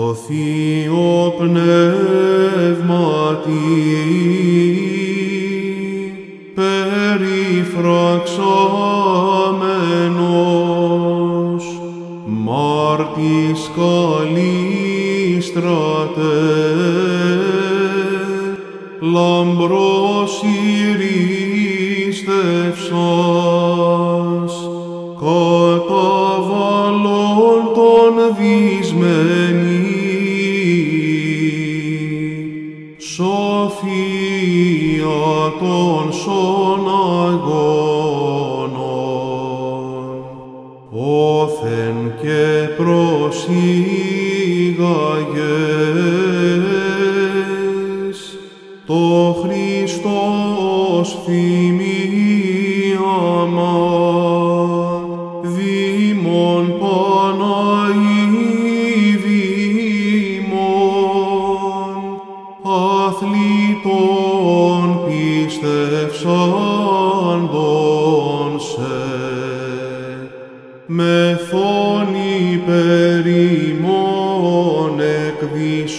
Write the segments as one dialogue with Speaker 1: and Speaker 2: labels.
Speaker 1: το Θείο Πνεύματι, Περιφραξαμένος, μάρτης καλή λαμπρός σον αγώνων, όθεν και προσήγαγες το Χριστός θυμί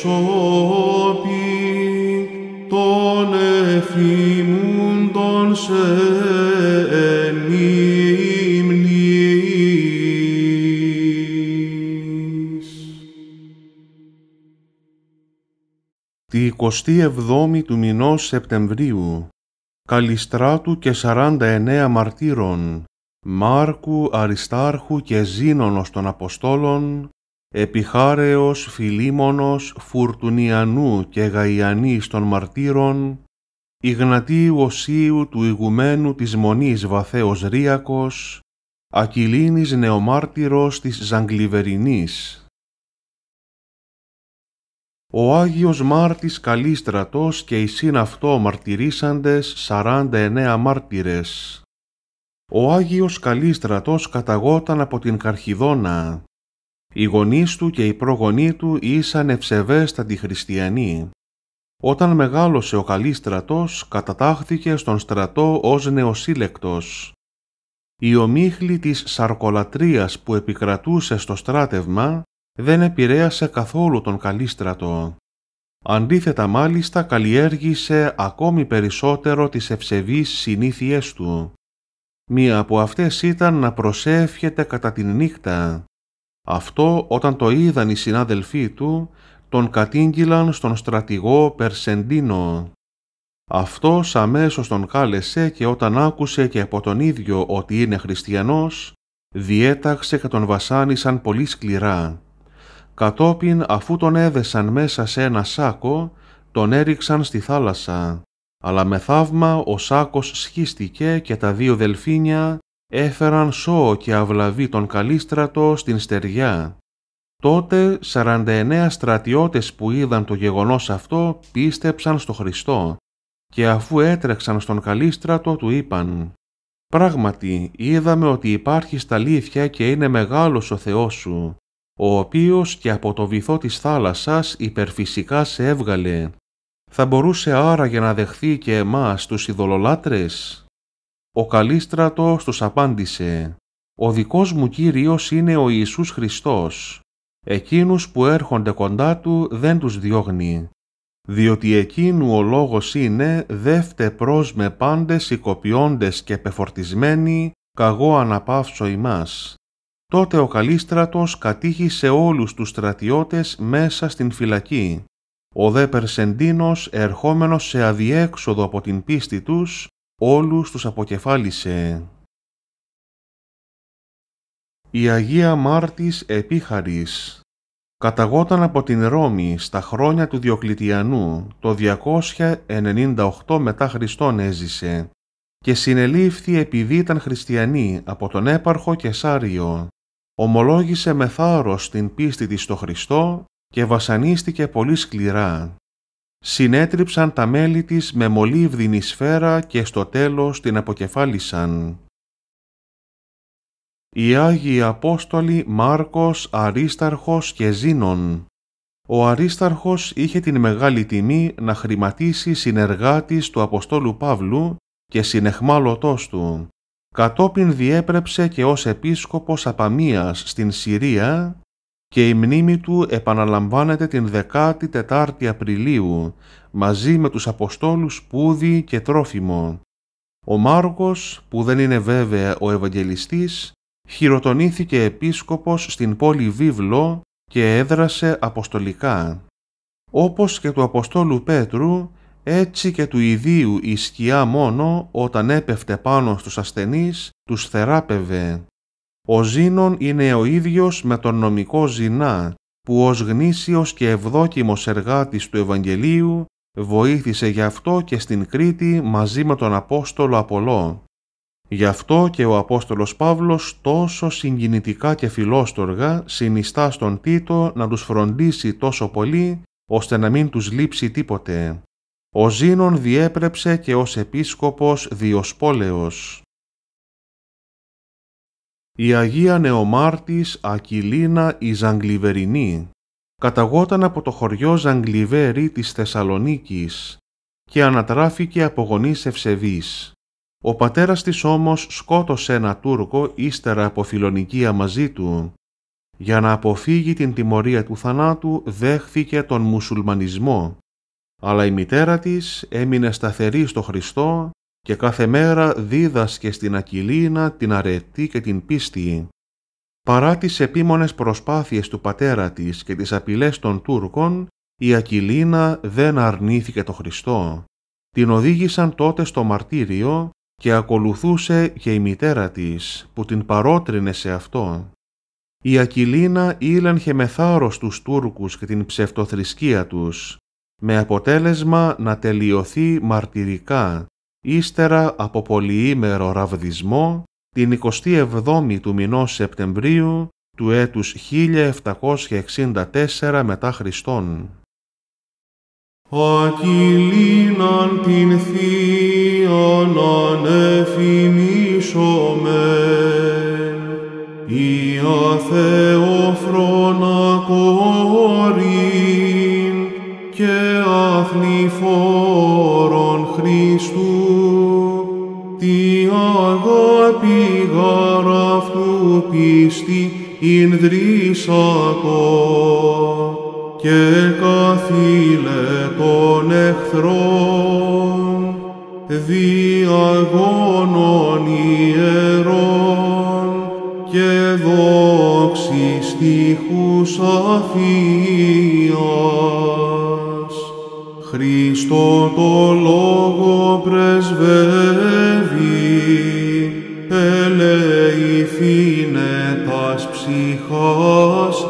Speaker 1: προσώπη των σε
Speaker 2: Τη 27η του μηνός Σεπτεμβρίου, Καλιστράτου και 49 μαρτύρων, Μάρκου, Αριστάρχου και Ζήνωνος των Αποστόλων, επιχάρεως φιλίμονος, Φουρτουνιανού και Γαϊανής των Μαρτύρων, Ιγνατίου Οσίου του Ηγουμένου της Μονής Βαθέος Ρίακος, Ακυλίνης Νεομάρτυρος της Ζαγκλιβερινής. Ο Άγιος Μάρτης Καλίστρατος και οι συναυτό μαρτυρήσαντες 49 μάρτυρες. Ο Άγιος Καλίστρατος καταγόταν από την Καρχιδόνα. Οι γονείς του και οι προγονείς του ήσαν ευσεβέστατοι χριστιανοί. Όταν μεγάλωσε ο καλής στρατός, κατατάχθηκε στον στρατό ως νεοσύλλεκτος. Η ομίχλη της σαρκολατρίας που επικρατούσε στο στράτευμα δεν επηρέασε καθόλου τον καλή στρατό. Αντίθετα μάλιστα καλλιέργησε ακόμη περισσότερο τις ευσεβείς συνήθειές του. Μία από αυτές ήταν να προσεύχεται κατά την νύχτα. Αυτό όταν το είδαν οι συνάδελφοί του, τον κατήγγυλαν στον στρατηγό Περσεντίνο. Αυτός αμέσως τον κάλεσε και όταν άκουσε και από τον ίδιο ότι είναι χριστιανός, διέταξε και τον βασάνισαν πολύ σκληρά. Κατόπιν αφού τον έδεσαν μέσα σε ένα σάκο, τον έριξαν στη θάλασσα. Αλλά με θαύμα ο σάκος σχίστηκε και τα δύο δελφίνια έφεραν σώο και αυλαβή τον Καλίστρατο στην στεριά. Τότε 49 στρατιώτες που είδαν το γεγονός αυτό πίστεψαν στο Χριστό και αφού έτρεξαν στον Καλίστρατο του είπαν «Πράγματι είδαμε ότι υπάρχει στα αλήθεια και είναι μεγάλος ο Θεός σου, ο οποίος και από το βυθό της θάλασσας υπερφυσικά σε έβγαλε. Θα μπορούσε άραγε να δεχθεί και εμάς τους ειδωλολάτρες» Ο Καλίστρατος τους απάντησε «Ο δικός μου Κύριος είναι ο Ιησούς Χριστός. Εκείνους που έρχονται κοντά Του δεν τους διώγνει. Διότι εκείνου ο λόγος είναι «Δεύτε προς με πάντες οικοποιώντες και πεφορτισμένοι, καγώ αναπαύσω ημάς». Τότε ο Καλίστρατος κατήχησε όλους τους στρατιώτες μέσα στην φυλακή. Ο δε Περσεντίνος ερχόμενος σε αδιέξοδο από την πίστη τους όλους τους αποκεφάλισε. Η Αγία Μάρτης Επίχαρης καταγόταν από την Ρώμη στα χρόνια του Διοκλητιανού, το 298 μετά Χριστόν έζησε και συνελήφθη επειδή ήταν χριστιανή από τον έπαρχο Κεσάριο. Ομολόγησε με θάρρος την πίστη της στο Χριστό και βασανίστηκε πολύ σκληρά συνέτριψαν τα μέλη της με μολύβδινη σφαίρα και στο τέλος την αποκεφάλισαν. Οι Άγιοι Απόστολοι Μάρκος, Αρίσταρχος και Ζήνων. Ο Αρίσταρχος είχε την μεγάλη τιμή να χρηματίσει συνεργάτης του Αποστόλου Παύλου και συνεχμάλωτός του. Κατόπιν διέπρεψε και ως επίσκοπος Απαμίας στην Συρία και η μνήμη του επαναλαμβάνεται την 14η Απριλίου μαζί με τους Αποστόλους Πούδη και Τρόφιμο. Ο Μάρκος, που δεν είναι βέβαια ο Ευαγγελιστής, χειροτονήθηκε επίσκοπος στην πόλη Βίβλο και έδρασε αποστολικά. Όπως και του Αποστόλου Πέτρου, έτσι και του ιδίου η σκιά μόνο όταν έπεφτε πάνω στους ασθενείς τους θεράπευε. Ο Ζήνων είναι ο ίδιος με τον νομικό Ζηνά, που ως γνήσιος και ευδόκιμος εργάτης του Ευαγγελίου βοήθησε γι' αυτό και στην Κρήτη μαζί με τον Απόστολο Απολό. Γι' αυτό και ο Απόστολος Παύλος τόσο συγκινητικά και φιλόστοργα συνιστά στον Τίτο να τους φροντίσει τόσο πολύ, ώστε να μην τους λείψει τίποτε. Ο Ζήνων διέπρεψε και ως επίσκοπος Διοσπόλεως η Αγία Νεομάρτης Ακυλίνα η Ζαγκλιβερινή καταγόταν από το χωριό Ζαγκλιβέρι της Θεσσαλονίκης και ανατράφηκε από γονείς ευσεβείς. Ο πατέρας της όμως σκότωσε ένα Τούρκο ύστερα από φιλονικία μαζί του. Για να αποφύγει την τιμωρία του θανάτου δέχθηκε τον μουσουλμανισμό, αλλά η μητέρα της έμεινε σταθερή στο Χριστό και κάθε μέρα δίδασκε στην Ακυλίνα την αρετή και την πίστη. Παρά τις επίμονες προσπάθειες του πατέρα της και τις απειλές των Τούρκων, η Ακυλίνα δεν αρνήθηκε το Χριστό. Την οδήγησαν τότε στο μαρτύριο και ακολουθούσε και η μητέρα της, που την παρότρινε σε αυτό. Η Ακυλίνα ήλανχε με θάρρος τους Τούρκους και την ψευτοθρησκεία τους, με αποτέλεσμα να τελειωθεί μαρτυρικά ύστερα από πολυήμερο ραβδισμό την 27η του μηνός Σεπτεμβρίου του έτους 1764 μετά Χριστόν.
Speaker 1: Ακυλίναν την Θείαν ανεφημίσομεν, η του μηνος σεπτεμβριου του ετους 1764 μετα χριστον ακυλιναν την θειαν ανεφημισομεν η πήγαρ αυτού πίστη δρύσακο και καθήλε των εχθρών διαγώνων ιερών και δόξης στίχους αφίας. Χριστό το υφήνε τας ψυχάς